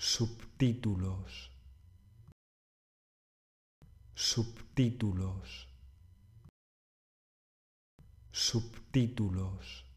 subtítulos, subtítulos, subtítulos.